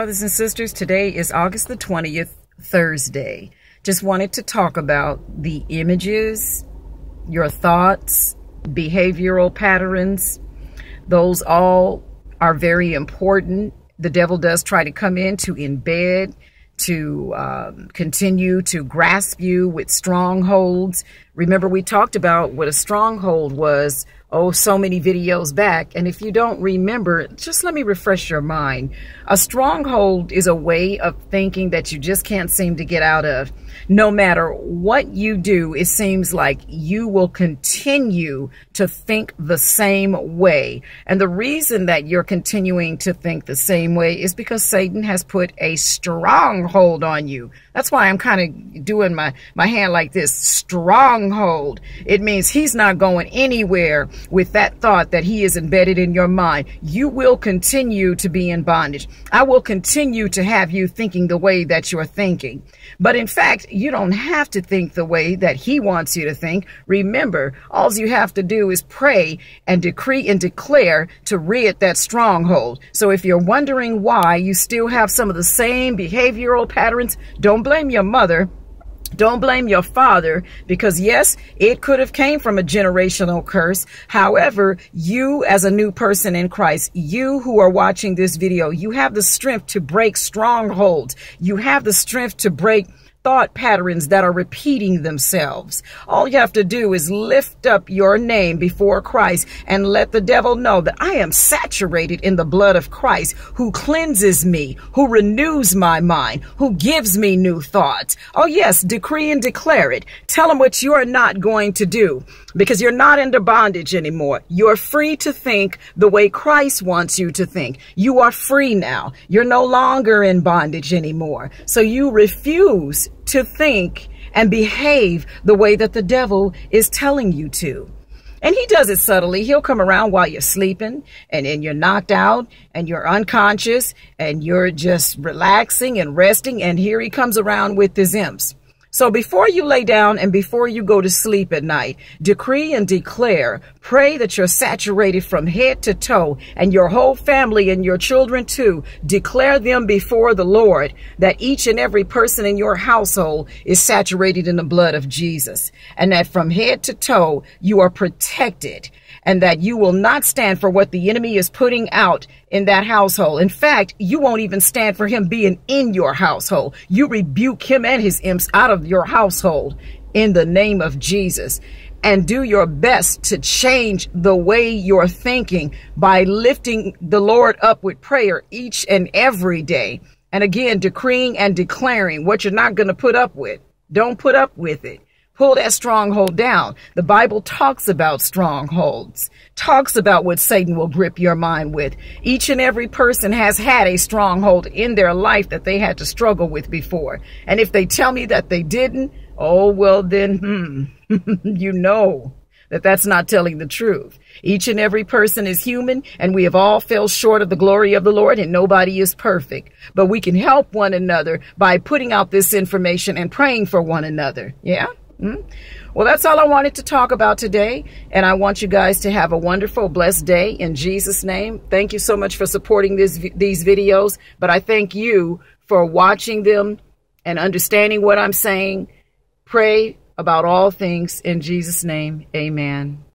Brothers and sisters, today is August the 20th, Thursday. Just wanted to talk about the images, your thoughts, behavioral patterns. Those all are very important. The devil does try to come in to embed, to um, continue to grasp you with strongholds. Remember, we talked about what a stronghold was oh, so many videos back. And if you don't remember, just let me refresh your mind. A stronghold is a way of thinking that you just can't seem to get out of. No matter what you do, it seems like you will continue to think the same way. And the reason that you're continuing to think the same way is because Satan has put a stronghold on you. That's why I'm kind of doing my, my hand like this. Stronghold. It means he's not going anywhere with that thought that he is embedded in your mind, you will continue to be in bondage. I will continue to have you thinking the way that you're thinking. But in fact, you don't have to think the way that he wants you to think. Remember, all you have to do is pray and decree and declare to rid that stronghold. So if you're wondering why you still have some of the same behavioral patterns, don't blame your mother. Don't blame your father because yes, it could have came from a generational curse. However, you as a new person in Christ, you who are watching this video, you have the strength to break strongholds. You have the strength to break thought patterns that are repeating themselves. All you have to do is lift up your name before Christ and let the devil know that I am saturated in the blood of Christ who cleanses me, who renews my mind, who gives me new thoughts. Oh yes, decree and declare it. Tell him what you are not going to do because you're not under bondage anymore. You're free to think the way Christ wants you to think. You are free now. You're no longer in bondage anymore. So you refuse to think and behave the way that the devil is telling you to. And he does it subtly. He'll come around while you're sleeping and, and you're knocked out and you're unconscious and you're just relaxing and resting. And here he comes around with his imps. So before you lay down and before you go to sleep at night, decree and declare, pray that you're saturated from head to toe and your whole family and your children too. Declare them before the Lord that each and every person in your household is saturated in the blood of Jesus and that from head to toe you are protected and that you will not stand for what the enemy is putting out in that household. In fact, you won't even stand for him being in your household. You rebuke him and his imps out of your household in the name of Jesus and do your best to change the way you're thinking by lifting the Lord up with prayer each and every day. And again, decreeing and declaring what you're not going to put up with. Don't put up with it. Pull that stronghold down. The Bible talks about strongholds, talks about what Satan will grip your mind with. Each and every person has had a stronghold in their life that they had to struggle with before. And if they tell me that they didn't, oh, well, then, hmm, you know that that's not telling the truth. Each and every person is human, and we have all fell short of the glory of the Lord, and nobody is perfect. But we can help one another by putting out this information and praying for one another. Yeah? Hmm? Well, that's all I wanted to talk about today. And I want you guys to have a wonderful, blessed day in Jesus' name. Thank you so much for supporting this, these videos. But I thank you for watching them and understanding what I'm saying. Pray about all things in Jesus' name. Amen.